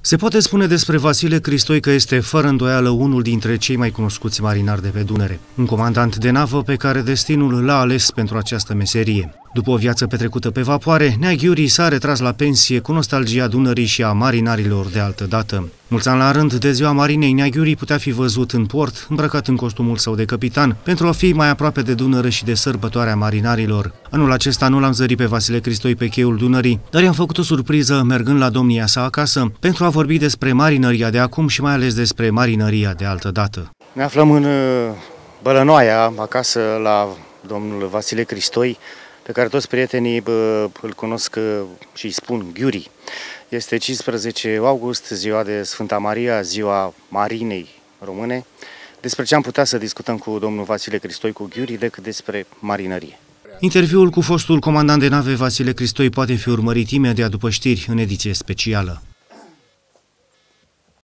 Se poate spune despre Vasile Cristoi că este fără îndoială unul dintre cei mai cunoscuți marinari de pe Dunăre, un comandant de navă pe care destinul l-a ales pentru această meserie. După o viață petrecută pe vapoare, Nea Ghiuri s-a retras la pensie cu nostalgia Dunării și a marinarilor de altă dată. Mulți ani la rând, de ziua marinei, Nea Ghiuri putea fi văzut în port, îmbrăcat în costumul său de capitan, pentru a fi mai aproape de Dunără și de sărbătoarea marinarilor. Anul acesta nu l-am zărit pe Vasile Cristoi pe cheiul Dunării, dar i-am făcut o surpriză mergând la domnia sa acasă pentru a vorbi despre marinăria de acum și mai ales despre marinăria de altă dată. Ne aflăm în uh, Bălănoaia, acasă la domnul Vasile Cristoi, pe care toți prietenii bă, îl cunosc ă, și îi spun Ghiuri. Este 15 august, ziua de Sfânta Maria, ziua Marinei Române. Despre ce am putea să discutăm cu domnul Vasile Cristoi cu Ghiuri decât despre marinărie. Interviul cu fostul comandant de nave Vasile Cristoi poate fi urmărit imediat după știri în ediție specială.